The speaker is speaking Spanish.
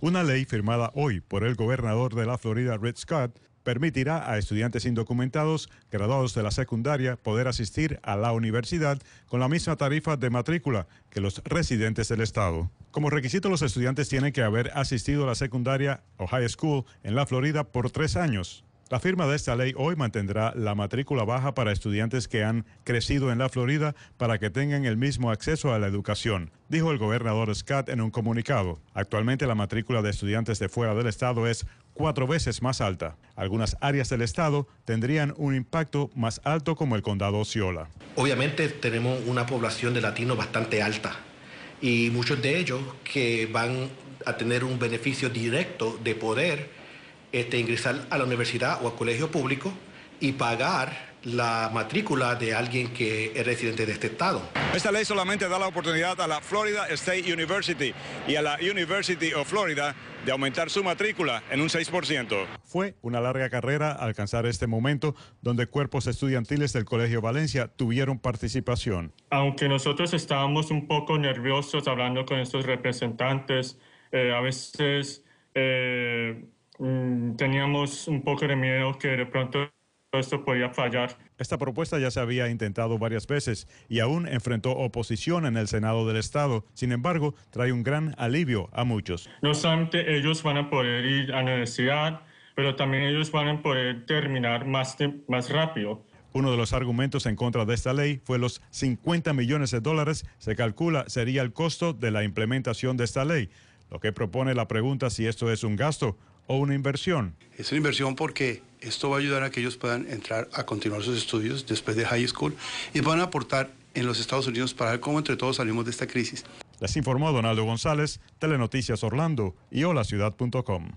Una ley firmada hoy por el gobernador de la Florida, Red Scott, permitirá a estudiantes indocumentados graduados de la secundaria poder asistir a la universidad con la misma tarifa de matrícula que los residentes del estado. Como requisito, los estudiantes tienen que haber asistido a la secundaria o high school en la Florida por tres años. La firma de esta ley hoy mantendrá la matrícula baja para estudiantes que han crecido en la Florida para que tengan el mismo acceso a la educación, dijo el gobernador Scott en un comunicado. Actualmente la matrícula de estudiantes de fuera del estado es cuatro veces más alta. Algunas áreas del estado tendrían un impacto más alto como el condado Osceola. Obviamente tenemos una población de latinos bastante alta y muchos de ellos que van a tener un beneficio directo de poder este, ingresar a la universidad o al colegio público y pagar la matrícula de alguien que es residente de este estado. Esta ley solamente da la oportunidad a la Florida State University y a la University of Florida de aumentar su matrícula en un 6%. Fue una larga carrera alcanzar este momento donde cuerpos estudiantiles del Colegio Valencia tuvieron participación. Aunque nosotros estábamos un poco nerviosos hablando con estos representantes, eh, a veces... Eh, teníamos un poco de miedo que de pronto esto podía fallar. Esta propuesta ya se había intentado varias veces y aún enfrentó oposición en el Senado del Estado. Sin embargo, trae un gran alivio a muchos. No solamente ellos van a poder ir a la universidad, pero también ellos van a poder terminar más, más rápido. Uno de los argumentos en contra de esta ley fue los 50 millones de dólares se calcula sería el costo de la implementación de esta ley, lo que propone la pregunta si esto es un gasto o una inversión? Es una inversión porque esto va a ayudar a que ellos puedan entrar a continuar sus estudios después de high school y van a aportar en los Estados Unidos para ver cómo entre todos salimos de esta crisis. Les informó Donaldo González, Telenoticias Orlando y holaciudad.com.